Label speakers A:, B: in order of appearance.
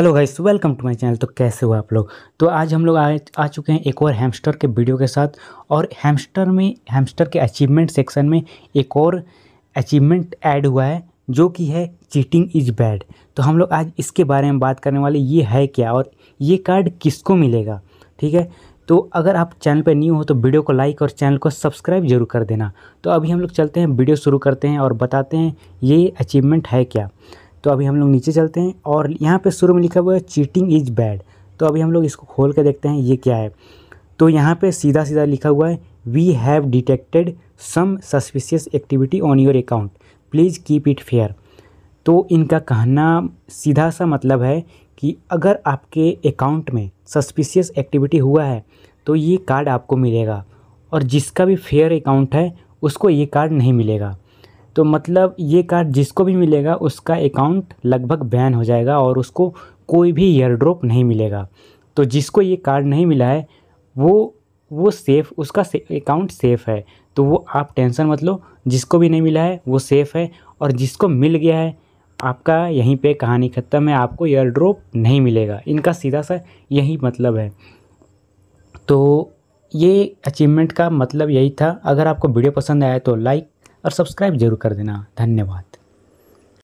A: hello guys welcome to my channel तो कैसे हो आप लोग तो आज हम लोग आ, आ चुके हैं एक और हैमस्टर के वीडियो के साथ और हैमस्टर में हैमस्टर के अचीवमेंट सेक्शन में एक और अचीवमेंट ऐड हुआ है जो कि है चीटिंग इज बैड तो हम लोग आज इसके बारे में बात करने वाले ये है क्या और ये कार्ड किसको मिलेगा ठीक है तो अगर आप चैनल पर न्यू हो तो वीडियो को लाइक और चैनल को सब्सक्राइब जरूर कर देना तो अभी हम लोग चलते हैं वीडियो शुरू करते हैं और बताते हैं ये अचीवमेंट है क्या तो अभी हम लोग नीचे चलते हैं और यहाँ पे शुरू में लिखा हुआ है चीटिंग इज़ बैड तो अभी हम लोग इसको खोल कर देखते हैं ये क्या है तो यहाँ पे सीधा सीधा लिखा हुआ है we have detected some suspicious activity on your account please keep it fair तो इनका कहना सीधा सा मतलब है कि अगर आपके अकाउंट में सस्पिशियस एक्टिविटी हुआ है तो ये कार्ड आपको मिलेगा और जिसका भी फेयर अकाउंट है उसको ये कार्ड नहीं मिलेगा तो मतलब ये कार्ड जिसको भी मिलेगा उसका अकाउंट लगभग बैन हो जाएगा और उसको कोई भी एयर ड्रॉप नहीं मिलेगा तो जिसको ये कार्ड नहीं मिला है वो वो सेफ़ उसका अकाउंट से, सेफ़ है तो वो आप टेंशन मत लो जिसको भी नहीं मिला है वो सेफ़ है और जिसको मिल गया है आपका यहीं पे कहानी ख़त्म है आपको एयर ड्रॉप नहीं मिलेगा इनका सीधा सा यही मतलब है तो ये अचीवमेंट का मतलब यही था अगर आपको वीडियो पसंद आया तो लाइक और सब्सक्राइब जरूर कर देना धन्यवाद